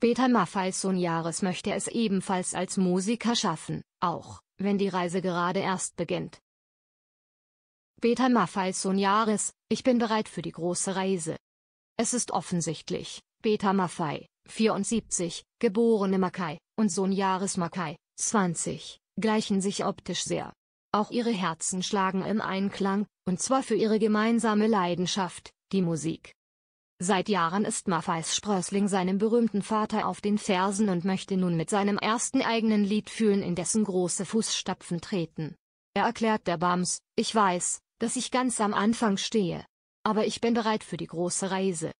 Peter Maffeis Sohn Jahres möchte es ebenfalls als Musiker schaffen, auch wenn die Reise gerade erst beginnt. Peter Maffeis Sohn Jahres, ich bin bereit für die große Reise. Es ist offensichtlich, Peter Maffei, 74, geborene Makai, und Sohn Jahres Makai, 20, gleichen sich optisch sehr. Auch ihre Herzen schlagen im Einklang, und zwar für ihre gemeinsame Leidenschaft, die Musik. Seit Jahren ist Maffeis Sprössling seinem berühmten Vater auf den Fersen und möchte nun mit seinem ersten eigenen Lied fühlen in dessen große Fußstapfen treten. Er erklärt der Bams, ich weiß, dass ich ganz am Anfang stehe. Aber ich bin bereit für die große Reise.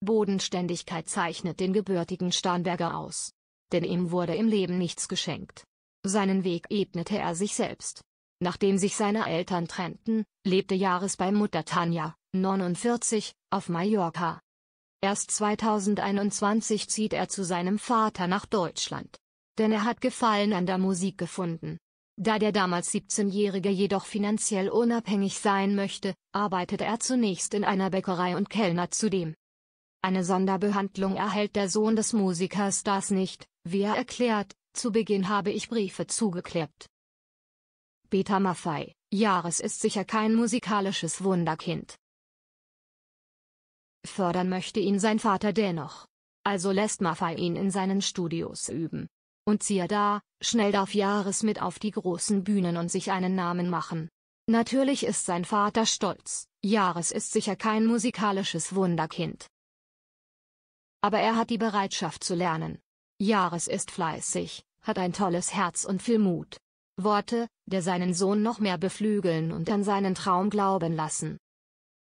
Bodenständigkeit zeichnet den gebürtigen Starnberger aus. Denn ihm wurde im Leben nichts geschenkt. Seinen Weg ebnete er sich selbst. Nachdem sich seine Eltern trennten, lebte Jahres bei Mutter Tanja, 49, auf Mallorca. Erst 2021 zieht er zu seinem Vater nach Deutschland. Denn er hat Gefallen an der Musik gefunden. Da der damals 17-Jährige jedoch finanziell unabhängig sein möchte, arbeitet er zunächst in einer Bäckerei und Kellner zudem. Eine Sonderbehandlung erhält der Sohn des Musikers das nicht, wie er erklärt, zu Beginn habe ich Briefe zugeklebt. Peter Maffei, Jahres ist sicher kein musikalisches Wunderkind. Fördern möchte ihn sein Vater dennoch. Also lässt Maffei ihn in seinen Studios üben. Und siehe da, schnell darf Jahres mit auf die großen Bühnen und sich einen Namen machen. Natürlich ist sein Vater stolz, Jahres ist sicher kein musikalisches Wunderkind. Aber er hat die Bereitschaft zu lernen. Jahres ist fleißig, hat ein tolles Herz und viel Mut. Worte, der seinen Sohn noch mehr beflügeln und an seinen Traum glauben lassen.